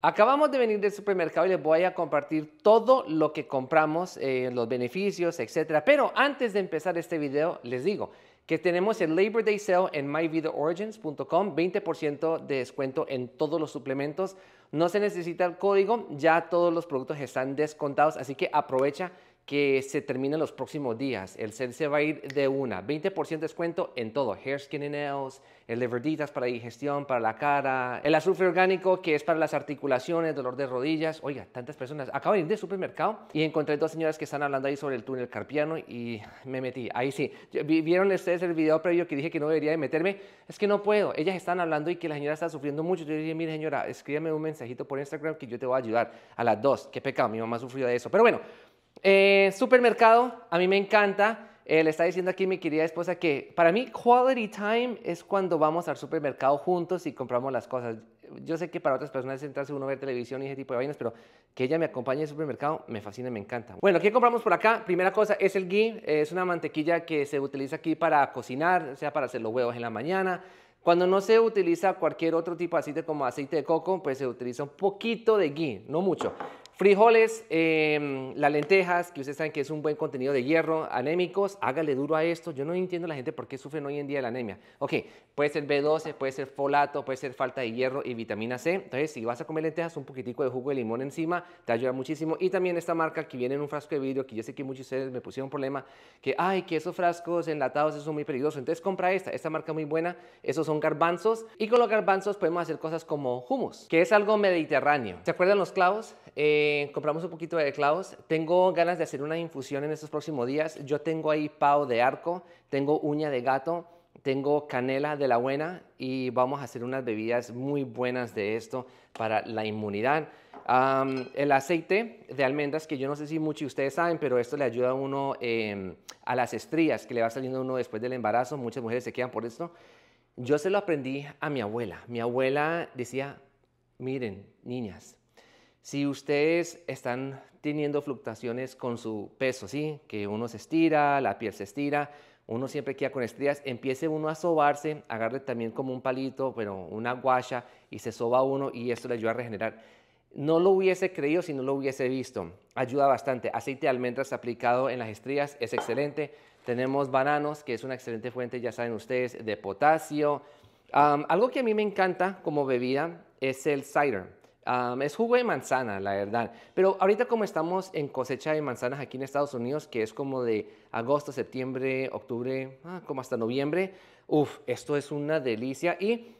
Acabamos de venir del supermercado y les voy a compartir todo lo que compramos, eh, los beneficios, etc. Pero antes de empezar este video, les digo que tenemos el Labor Day Sale en myvideoorigins.com, 20% de descuento en todos los suplementos. No se necesita el código, ya todos los productos están descontados, así que aprovecha que se termina en los próximos días. El CEN se va a ir de una. 20% descuento en todo. Hair, skin and nails, el eh, de verditas para digestión, para la cara. El azufre orgánico que es para las articulaciones, dolor de rodillas. Oiga, tantas personas. Acabo de ir de supermercado y encontré dos señoras que están hablando ahí sobre el túnel carpiano y me metí. Ahí sí. ¿Vieron ustedes el video previo que dije que no debería de meterme? Es que no puedo. Ellas están hablando y que la señora está sufriendo mucho. Yo dije, mire señora, escríbeme un mensajito por Instagram que yo te voy a ayudar. A las dos. Qué pecado. Mi mamá sufrió de eso. Pero bueno. Eh, supermercado, a mí me encanta. Eh, le está diciendo aquí mi querida esposa que para mí quality time es cuando vamos al supermercado juntos y compramos las cosas. Yo sé que para otras personas es sentarse uno a ver televisión y ese tipo de vainas, pero que ella me acompañe al supermercado me fascina, me encanta. Bueno, ¿qué compramos por acá? Primera cosa es el ghee, eh, es una mantequilla que se utiliza aquí para cocinar, o sea, para hacer los huevos en la mañana. Cuando no se utiliza cualquier otro tipo de aceite como aceite de coco, pues se utiliza un poquito de ghee, no mucho. Frijoles, em, las lentejas, que ustedes saben que es un buen contenido de hierro, anémicos, hágale duro a esto. Yo no entiendo la gente por qué sufren hoy en día de la anemia. Ok, puede ser B12, puede ser folato, puede ser falta de hierro y vitamina C. Entonces, si vas a comer lentejas, un poquitico de jugo de limón encima te ayuda muchísimo. Y también esta marca que viene en un frasco de vidrio, que yo sé que muchos de ustedes me pusieron un problema, que, ay, que esos frascos enlatados, son muy peligrosos, Entonces, compra esta, esta marca muy buena. Esos son garbanzos. Y con los garbanzos podemos hacer cosas como humus, que es algo mediterráneo. ¿Se acuerdan los clavos? Eh, eh, compramos un poquito de clavos. Tengo ganas de hacer una infusión en estos próximos días. Yo tengo ahí pavo de arco, tengo uña de gato, tengo canela de la buena y vamos a hacer unas bebidas muy buenas de esto para la inmunidad. el aceite de almendras, que yo no sé si muchos de ustedes saben, pero esto le ayuda a uno em, a las estrías que le va saliendo uno después del embarazo. Muchas mujeres se quedan por esto. Yo se lo aprendí a mi abuela. Mi abuela decía, miren, niñas, si ustedes están teniendo fluctuaciones con su peso, ¿sí? Que uno se estira, la piel se estira, uno siempre queda con estrías, empiece uno a sobarse, agarre también como un palito, pero una guasha y se soba uno y esto le ayuda a regenerar. No lo hubiese creído si no lo hubiese visto. Ayuda bastante. Aceite de almendras aplicado en las estrías es excelente. Tenemos bananos, que es una excelente fuente, ya saben ustedes, de potasio. algo que a mí me encanta como bebida es el cider es jugo de manzana, la verdad. Pero ahorita como estamos en cosecha de manzanas aquí en Estados Unidos, que es como de agosto, septiembre, octubre, ah, como hasta noviembre, uff, esto es una delicia y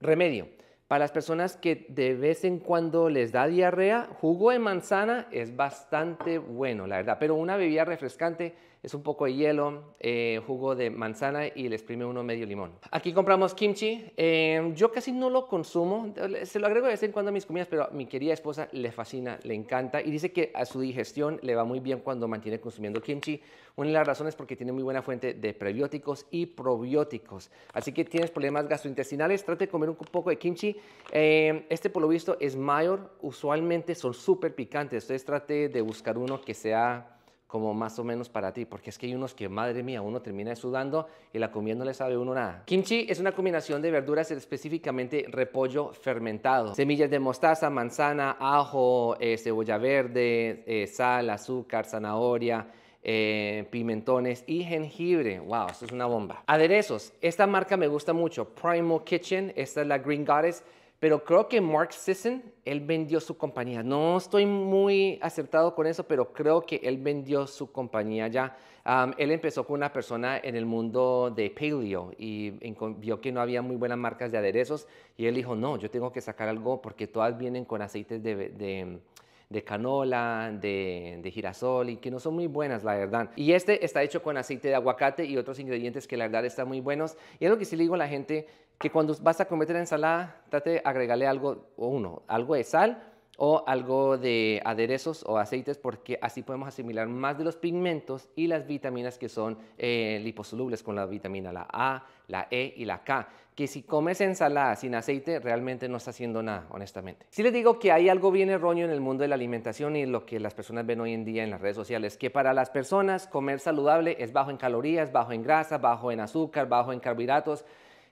remedio. Para las personas que de vez en cuando les da diarrea, jugo de manzana es bastante bueno, la verdad. Pero una bebida refrescante es un poco de hielo, eh, jugo de manzana y le exprime uno medio limón. Aquí compramos kimchi. Em, yo casi no lo consumo, se lo agrego de vez en cuando a mis comidas, pero a mi querida esposa le fascina, le encanta y dice que a su digestión le va muy bien cuando mantiene consumiendo kimchi. Una de las razones es porque tiene muy buena fuente de prebióticos y probióticos. Así que tienes problemas gastrointestinales, trate de comer un poco de kimchi. Em, este por lo visto es mayor, usualmente son súper picantes, entonces trate de buscar uno que sea como más o menos para ti, porque es que hay unos que, madre mía, uno termina sudando y la comida no le sabe uno nada. Kimchi es una combinación de verduras, específicamente repollo fermentado, semillas de mostaza, manzana, ajo, eh, cebolla verde, eh, sal, azúcar, zanahoria, eh, pimentones y jengibre. ¡Wow! Esto es una bomba. Aderezos. Esta marca me gusta mucho. Primal Kitchen. Esta es la Green Goddess pero creo que Mark Sisson, él vendió su compañía. No estoy muy acertado con eso, pero creo que él vendió su compañía ya. él empezó con una persona en el mundo de paleo y vio que no había muy buenas marcas de aderezos y él dijo, no, yo tengo que sacar algo porque todas vienen con aceites de, canola, de, de, girasol y que no son muy buenas, la verdad. Y este está hecho con aceite de aguacate y otros ingredientes que la verdad están muy buenos. Y es lo que sí le digo a la gente, que cuando vas a comer ensalada, trate de agregarle algo, o uno, algo de sal o algo de aderezos o aceites, porque así podemos asimilar más de los pigmentos y las vitaminas que son eh, liposolubles, con la vitamina la A, la E y la K, que si comes ensalada sin aceite realmente no está haciendo nada, honestamente. Si les digo que hay algo bien erróneo en el mundo de la alimentación y lo que las personas ven hoy en día en las redes sociales, que para las personas comer saludable es bajo en calorías, bajo en grasa, bajo en azúcar, bajo en carbohidratos,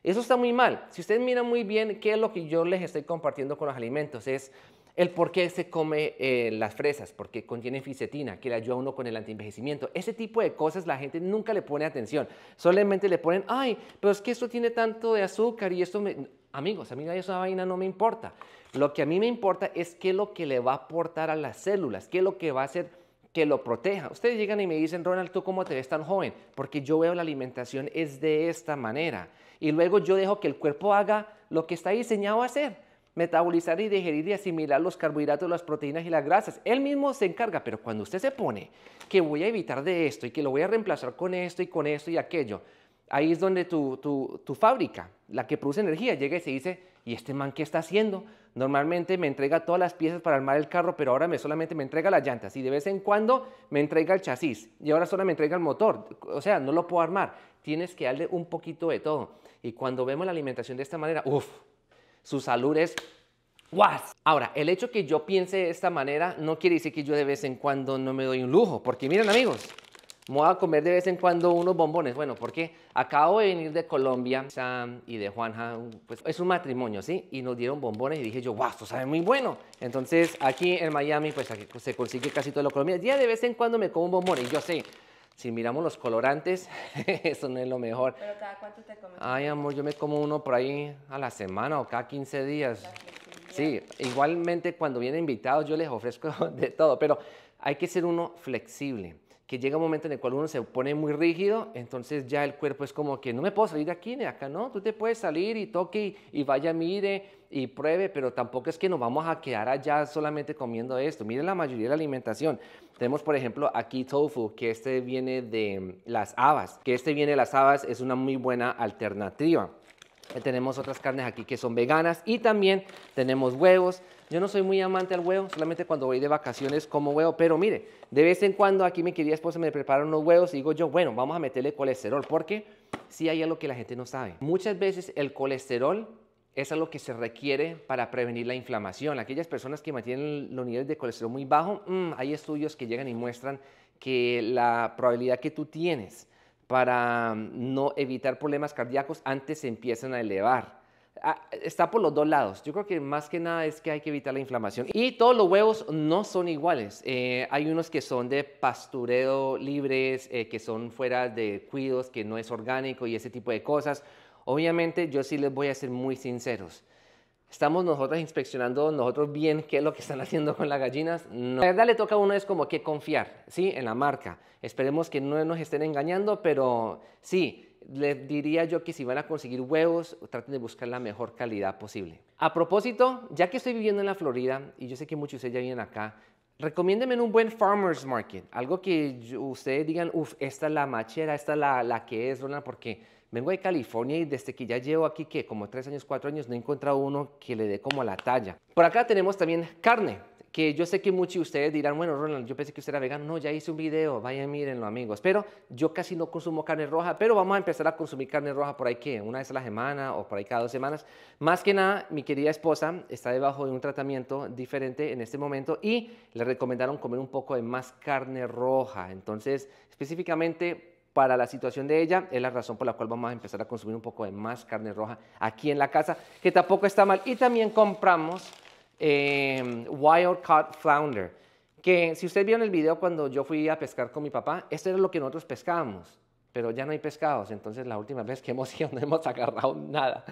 eso está muy mal. Si ustedes miran muy bien qué es lo que yo les estoy compartiendo con los alimentos, es el por qué se come eh, las fresas, porque contiene fisetina, que le ayuda a uno con el antienvejecimiento. Ese tipo de cosas la gente nunca le pone atención. Solamente le ponen, ay, pero es que esto tiene tanto de azúcar y esto me... Amigos, a mí esa vaina no me importa. Lo que a mí me importa es qué es lo que le va a aportar a las células, qué es lo que va a hacer que lo proteja. Ustedes llegan y me dicen, Ronald, ¿tú cómo te ves tan joven? Porque yo veo la alimentación es de esta manera. Y luego yo dejo que el cuerpo haga lo que está diseñado a hacer, metabolizar y digerir y asimilar los carbohidratos, las proteínas y las grasas. Él mismo se encarga, pero cuando usted se pone que voy a evitar de esto y que lo voy a reemplazar con esto y con esto y aquello, ahí es donde tu, tu fábrica, la que produce energía, llega y se dice, ¿y este man qué está haciendo? Normalmente me entrega todas las piezas para armar el carro, pero ahora me solamente me entrega las llantas y de vez en cuando me entrega el chasis y ahora solamente me entrega el motor. O sea, no lo puedo armar. Tienes que darle un poquito de todo. Y cuando vemos la alimentación de esta manera, uff, su salud es guas. Ahora, el hecho que yo piense de esta manera no quiere decir que yo de vez en cuando no me doy un lujo, porque miren amigos, me voy a comer de vez en cuando unos bombones. Bueno, porque acabo de venir de Colombia, Sam y de Juanja, pues es un matrimonio, ¿sí? Y nos dieron bombones y dije yo, ¡guau, esto sabe muy bueno. Entonces aquí en Miami, pues aquí se consigue casi todo lo colombiano. Ya de vez en cuando me como un bombón y yo sé, si miramos los colorantes, eso no es lo mejor. ¿Pero cada cuánto te comes? Ay, amor, yo me como uno por ahí a la semana o cada 15 días. Sí, igualmente cuando vienen invitados yo les ofrezco de todo, pero hay que ser uno flexible que llega un momento en el cual uno se pone muy rígido, entonces ya el cuerpo es como que no me puedo salir de aquí ni de acá, no, tú te puedes salir y toque y, vaya, mire y pruebe, pero tampoco es que nos vamos a quedar allá solamente comiendo esto. Miren la mayoría de la alimentación. Tenemos, por ejemplo, aquí tofu, que este viene de las habas, que este viene de las habas, es una muy buena alternativa. Eh, tenemos otras carnes aquí que son veganas y también tenemos huevos. Yo no soy muy amante al huevo, solamente cuando voy de vacaciones como huevo, pero mire, de vez en cuando aquí mi querida esposa me prepara unos huevos y digo yo, bueno, vamos a meterle colesterol, porque sí hay algo que la gente no sabe. Muchas veces el colesterol es algo que se requiere para prevenir la inflamación. Aquellas personas que mantienen los niveles de colesterol muy bajo, mm, hay estudios que llegan y muestran que la probabilidad que tú tienes para mm, no evitar problemas cardíacos antes se empiezan a elevar. Ah, está por los dos lados. Yo creo que más que nada es que hay que evitar la inflamación. Y todos los huevos no son iguales. Eh, hay unos que son de pastureo libres, eh, que son fuera de cuidos, que no es orgánico y ese tipo de cosas. Obviamente yo sí les voy a ser muy sinceros. ¿Estamos nosotros inspeccionando nosotros bien qué es lo que están haciendo con las gallinas? La verdad le toca a uno es como que confiar, ¿sí? En la marca. Esperemos que no nos estén engañando, pero sí, les diría yo que si van a conseguir huevos, traten de buscar la mejor calidad posible. A propósito, ya que estoy viviendo en la Florida, y yo sé que muchos de ustedes ya vienen acá, Recomiéndeme un buen farmer's market, algo que ustedes digan, uff, esta es la machera, esta es la, que es, Ronald, porque vengo de California y desde que ya llevo aquí, que como tres años, cuatro años, no he encontrado uno que le dé como la talla. Por acá tenemos también carne que yo sé que muchos de ustedes dirán, bueno, Ronald, yo pensé que usted era vegano. No, ya hice un video, vayan, mírenlo, amigos. Pero yo casi no consumo carne roja, pero vamos a empezar a consumir carne roja por ahí, ¿qué? Una vez a la semana o por ahí cada dos semanas. Más que nada, mi querida esposa está debajo de un tratamiento diferente en este momento y le recomendaron comer un poco de más carne roja. Entonces, específicamente para la situación de ella, es la razón por la cual vamos a empezar a consumir un poco de más carne roja aquí en la casa, que tampoco está mal. Y también compramos eh, wild caught flounder, que si ustedes vieron el video cuando yo fui a pescar con mi papá, esto era lo que nosotros pescábamos, pero ya no hay pescados, entonces la última vez que hemos ido no hemos agarrado nada.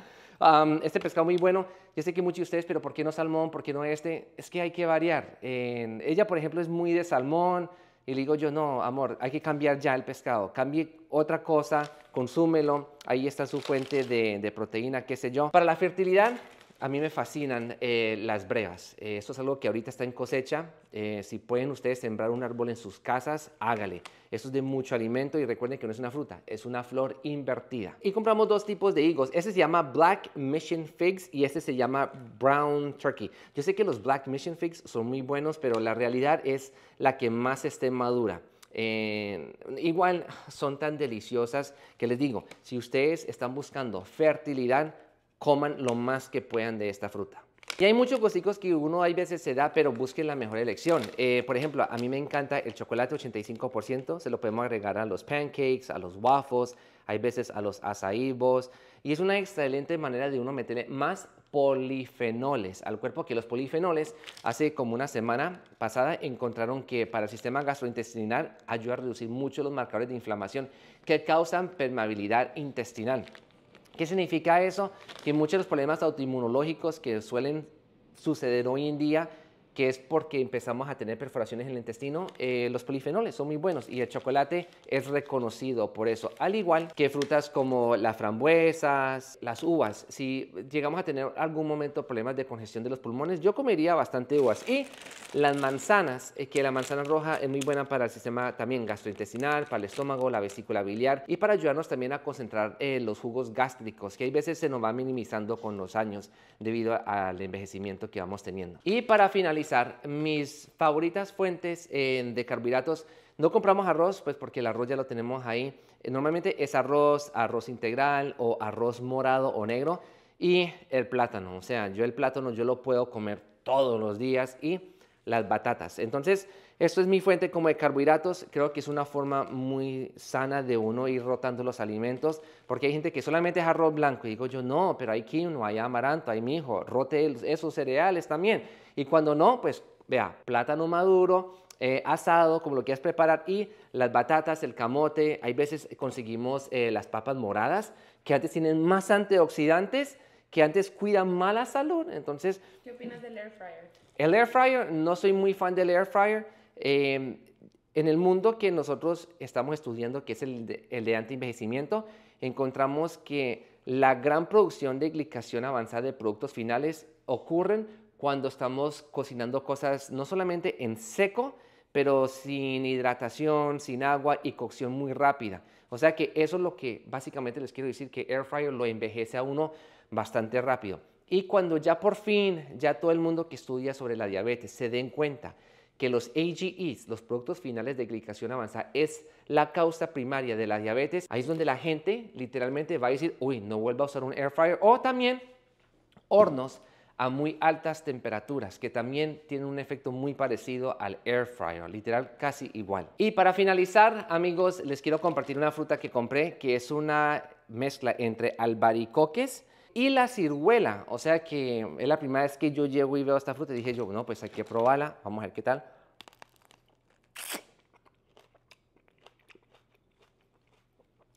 este pescado muy bueno, yo sé que muchos de ustedes, pero ¿por qué no salmón? ¿Por qué no este? Es que hay que variar. ella, por ejemplo, es muy de salmón, y le digo yo, no, amor, hay que cambiar ya el pescado. Cambie otra cosa, consúmelo. Ahí está su fuente de, de, proteína, qué sé yo. Para la fertilidad, a mí me fascinan eh, las brevas. Eh, eso esto es algo que ahorita está en cosecha. Eh, si pueden ustedes sembrar un árbol en sus casas, hágale. Eso es de mucho alimento y recuerden que no es una fruta, es una flor invertida. Y compramos dos tipos de higos. Este se llama Black Mission Figs y este se llama Brown Turkey. Yo sé que los Black Mission Figs son muy buenos, pero la realidad es la que más esté madura. igual son tan deliciosas que les digo, si ustedes están buscando fertilidad, coman lo más que puedan de esta fruta. Y hay muchos cositos que uno hay veces se da, pero busquen la mejor elección. Eh, por ejemplo, a mí me encanta el chocolate 85%, se lo podemos agregar a los pancakes, a los waffles, hay veces a los azaibos, y es una excelente manera de uno meterle más polifenoles al cuerpo, que los polifenoles hace como una semana pasada encontraron que para el sistema gastrointestinal ayuda a reducir mucho los marcadores de inflamación que causan permeabilidad intestinal. ¿Qué significa eso? Que muchos de los problemas autoinmunológicos que suelen suceder hoy en día que es porque empezamos a tener perforaciones en el intestino, eh, los polifenoles son muy buenos y el chocolate es reconocido por eso, al igual que frutas como las frambuesas, las uvas. Si llegamos a tener algún momento problemas de congestión de los pulmones, yo comería bastante uvas. Y las manzanas, eh, que la manzana roja es muy buena para el sistema también gastrointestinal, para el estómago, la vesícula biliar y para ayudarnos también a concentrar eh, los jugos gástricos, que hay veces se nos va minimizando con los años debido al envejecimiento que vamos teniendo. Y para finalizar, mis favoritas fuentes eh, de carbohidratos. No compramos arroz, pues porque el arroz ya lo tenemos ahí. Eh, normalmente es arroz, arroz integral o arroz morado o negro y el plátano. O sea, yo el plátano yo lo puedo comer todos los días y las batatas. Entonces, esto es mi fuente como de carbohidratos. Creo que es una forma muy sana de uno ir rotando los alimentos, porque hay gente que solamente es arroz blanco. Y digo yo, no, pero hay quinoa, hay amaranto, hay mijo, rote esos cereales también. Y cuando no, pues vea, plátano maduro, eh, asado, como lo quieras preparar, y las batatas, el camote, hay veces conseguimos eh, las papas moradas, que antes tienen más antioxidantes, que antes cuidan más la salud. Entonces, ¿qué opinas del air fryer? El air fryer, no soy muy fan del air fryer. Em, en el mundo que nosotros estamos estudiando, que es el de, el de envejecimiento encontramos que la gran producción de glicación avanzada de productos finales ocurren cuando estamos cocinando cosas no solamente en seco, pero sin hidratación, sin agua y cocción muy rápida. O sea que eso es lo que básicamente les quiero decir, que air fryer lo envejece a uno bastante rápido. Y cuando ya por fin, ya todo el mundo que estudia sobre la diabetes se den cuenta que los AGEs, los productos finales de glicación avanzada, es la causa primaria de la diabetes, ahí es donde la gente literalmente va a decir, uy, no vuelva a usar un air fryer o también hornos a muy altas temperaturas, que también tiene un efecto muy parecido al air fryer, literal casi igual. Y para finalizar, amigos, les quiero compartir una fruta que compré, que es una mezcla entre albaricoques y la ciruela. O sea que es la primera vez que yo llego y veo esta fruta y dije yo, no, pues hay que probarla, vamos a ver qué tal.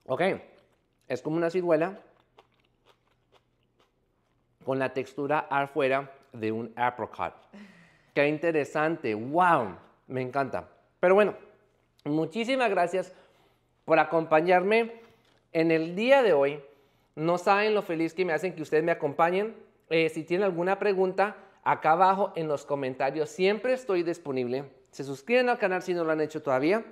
Ok, es como una ciruela, con la textura afuera de un apricot. Qué interesante, wow, me encanta. Pero bueno, muchísimas gracias por acompañarme en el día de hoy. No saben lo feliz que me hacen que ustedes me acompañen. Eh, si tienen alguna pregunta, acá abajo en los comentarios siempre estoy disponible. Se suscriben al canal si no lo han hecho todavía.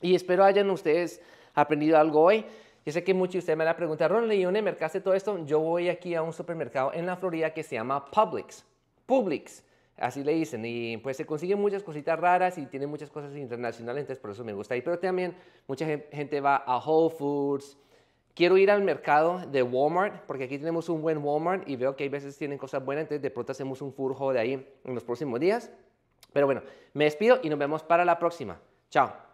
Y espero hayan ustedes aprendido algo hoy. Yo sé que muchos de ustedes me van a preguntar, Ron Leone, mercaste todo esto? Yo voy aquí a un supermercado en la Florida que se llama Publix. Publix, así le dicen. Y pues se consiguen muchas cositas raras y tienen muchas cosas internacionales, entonces por eso me gusta ahí. Pero también mucha gente va a Whole Foods. Quiero ir al mercado de Walmart, porque aquí tenemos un buen Walmart y veo que hay veces tienen cosas buenas, entonces de pronto hacemos un furjo de ahí en los próximos días. Pero bueno, me despido y nos vemos para la próxima. Chao.